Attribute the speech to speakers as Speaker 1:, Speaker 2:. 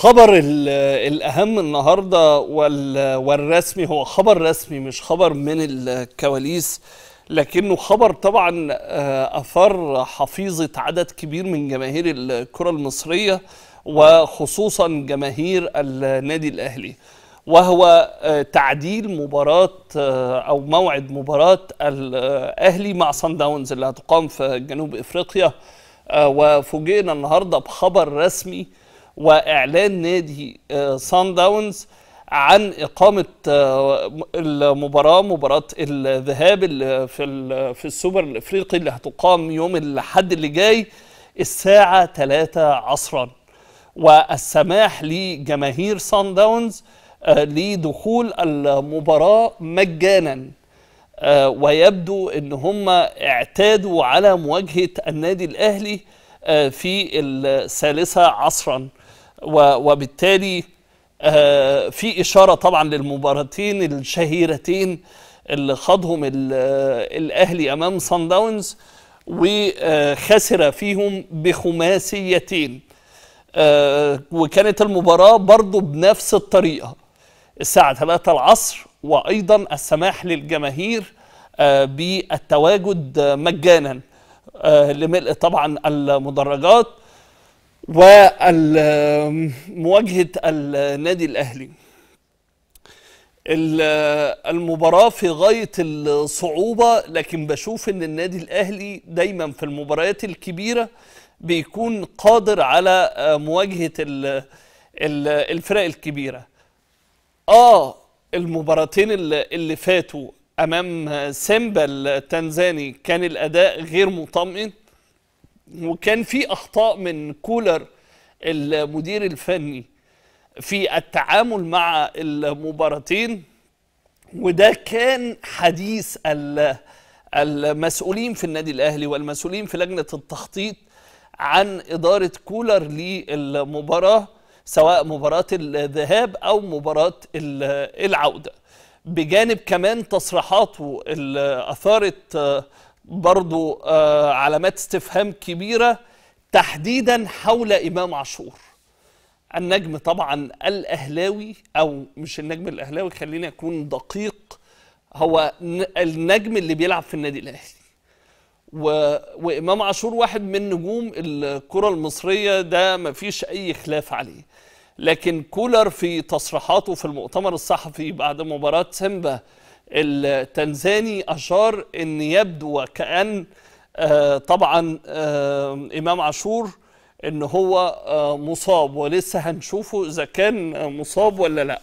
Speaker 1: خبر الأهم النهاردة والرسمي هو خبر رسمي مش خبر من الكواليس لكنه خبر طبعا آه، أثار حفيظة عدد كبير من جماهير الكرة المصرية وخصوصا جماهير النادي الأهلي وهو آه، تعديل مباراة آه، أو موعد مباراة الأهلي مع صن داونز اللي هتقام في جنوب إفريقيا وفوجئنا النهاردة بخبر رسمي واعلان نادي سان آه، داونز عن اقامه آه، المباراه مباراه الذهاب في في السوبر الافريقي اللي هتقام يوم الاحد اللي جاي الساعه 3 عصرا والسماح لجماهير سان آه، داونز لدخول المباراه مجانا ويبدو ان هم اعتادوا على مواجهه النادي الاهلي في الثالثه عصرا وبالتالي آه، في إشارة طبعا للمباراتين الشهيرتين اللي خاضهم الأهلي أمام سان داونز وخسر فيهم بخماسيتين آه، وكانت المباراة برضو بنفس الطريقة الساعة 3 العصر وأيضا السماح للجماهير آه، بالتواجد مجانا لملء طبعا المدرجات ومواجهة النادي الأهلي المباراة في غاية الصعوبة لكن بشوف ان النادي الاهلي دايما في المباريات الكبيرة بيكون قادر على مواجهة الفرق الكبيرة اه المباراتين اللي فاتوا امام سيمبا التنزاني كان الاداء غير مطمئن وكان في اخطاء من كولر المدير الفني في التعامل مع المباراتين وده كان حديث المسؤولين في النادي الاهلي والمسؤولين في لجنه التخطيط عن اداره كولر للمباراه سواء مباراه الذهاب او مباراه العوده بجانب كمان تصريحاته اللي اثارت برضو آه، علامات استفهام كبيرة تحديدا حول إمام عاشور النجم طبعا الأهلاوي أو مش النجم الأهلاوي خليني أكون دقيق هو النجم اللي بيلعب في النادي الأهلي و... وإمام عاشور واحد من نجوم الكرة المصرية ده ما فيش أي خلاف عليه لكن كولر في تصريحاته في المؤتمر الصحفي بعد مباراة سيمبا التنزاني أشار أن يبدو وكأن آه، طبعا آه، إمام عاشور أن هو آه، مصاب ولسه هنشوفه إذا كان مصاب ولا لأ